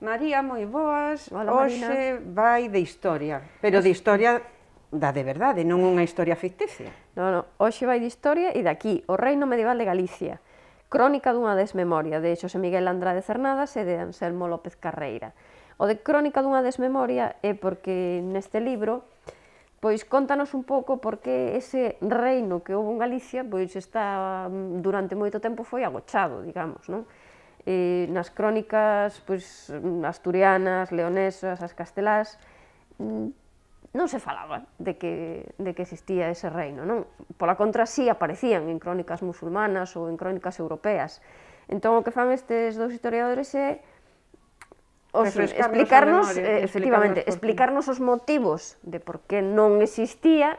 María, moi boas. Hola, Hoxe Marina. vai de historia, pero de historia da de verdade, non unha historia ficticia. Non, non, hoxe vai de historia e daqui, o Reino Medieval de Galicia. Crónica dunha desmemoria de Xosé Miguel Andrade Cernadas e de Anselmo López Carreira. O de Crónica dunha desmemoria é porque neste libro pois contanos un pouco por que ese reino que houve en Galicia pois está mm, durante moito tempo foi agochado, digamos, non? eh, nas crónicas pois, asturianas, leonesas, as castelás, mm, non se falaba de que, de que existía ese reino. Non? Pola contra, sí aparecían en crónicas musulmanas ou en crónicas europeas. Entón, o que fan estes dous historiadores é os, explicarnos, memoria, eh, efectivamente, explicarnos os motivos de por que non existía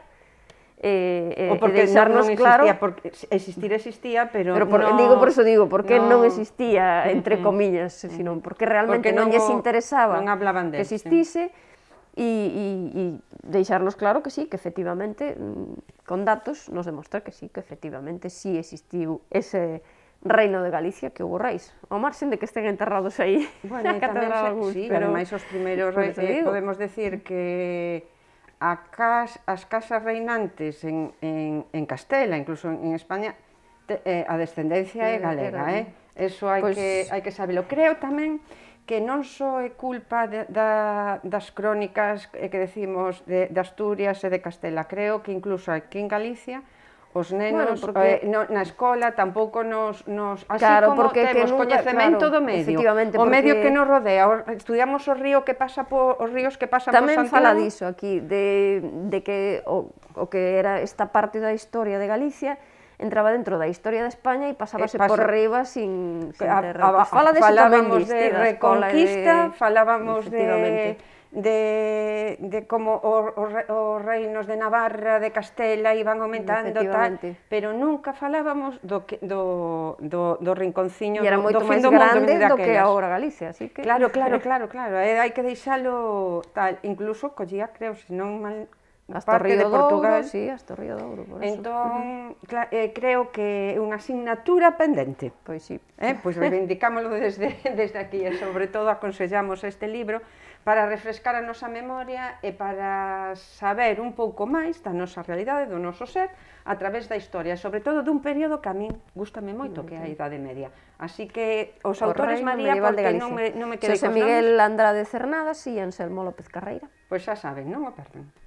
eh, eh, o porque e deixarnos non existía, claro... Porque existir existía, pero, pero por, no, Digo, por eso digo, porque no... non existía, entre comillas, eh, sino porque realmente porque non, non lles interesaba non hablaban de, que existise, sí. e, e, e deixarnos claro que sí, que efectivamente, mm, con datos, nos demostra que sí, que efectivamente sí existiu ese reino de Galicia que hubo reis, ao marxen de que estén enterrados aí bueno, na catedral sí, pero... máis os primeiros reis, eh, podemos decir que a cas, as casas reinantes en, en, en Castela, incluso en España, te, eh, a descendencia é galega, eh? Eso hai pues, pois que hai que sabelo. Creo tamén que non só é culpa de, da, das crónicas eh, que decimos de, de Asturias e de Castela, creo que incluso aquí en Galicia Os nenos bueno, porque... eh, no, na escola tampouco nos, nos así claro, como porque temos nunca, coñecemento claro, do medio, o porque... medio que nos rodea, o, estudiamos o río que pasa por os ríos que pasan Tamén por Santiago. Tamén fala diso aquí de, de que o, o que era esta parte da historia de Galicia entraba dentro da historia de España e pasábase pasa, por riba sin, sin a, A, a, fala de falábamos de reconquista, de, falábamos de de, de como os reinos de Navarra, de Castela iban aumentando tal, pero nunca falábamos do que, do, do, do rinconciño e era moito do máis grande do, do que agora Galicia, así que Claro, claro, claro, claro, eh, hai que deixalo tal, incluso collía, creo, se non mal Hasta parte Río de Portugal. Douro, sí, hasta Río Douro, por entón, eso. Entón, eh, creo que é unha asignatura pendente. Pois sí. Eh, pois reivindicámoslo desde, desde aquí e sobre todo aconsellamos este libro para refrescar a nosa memoria e para saber un pouco máis da nosa realidade, do noso ser, a través da historia, sobre todo dun período que a min gustame moito, que é a Idade Media. Así que os o autores, María, porque non me, non me quedei José Miguel Andrade Cernadas e Anselmo López Carreira. Pois xa saben, non o perden.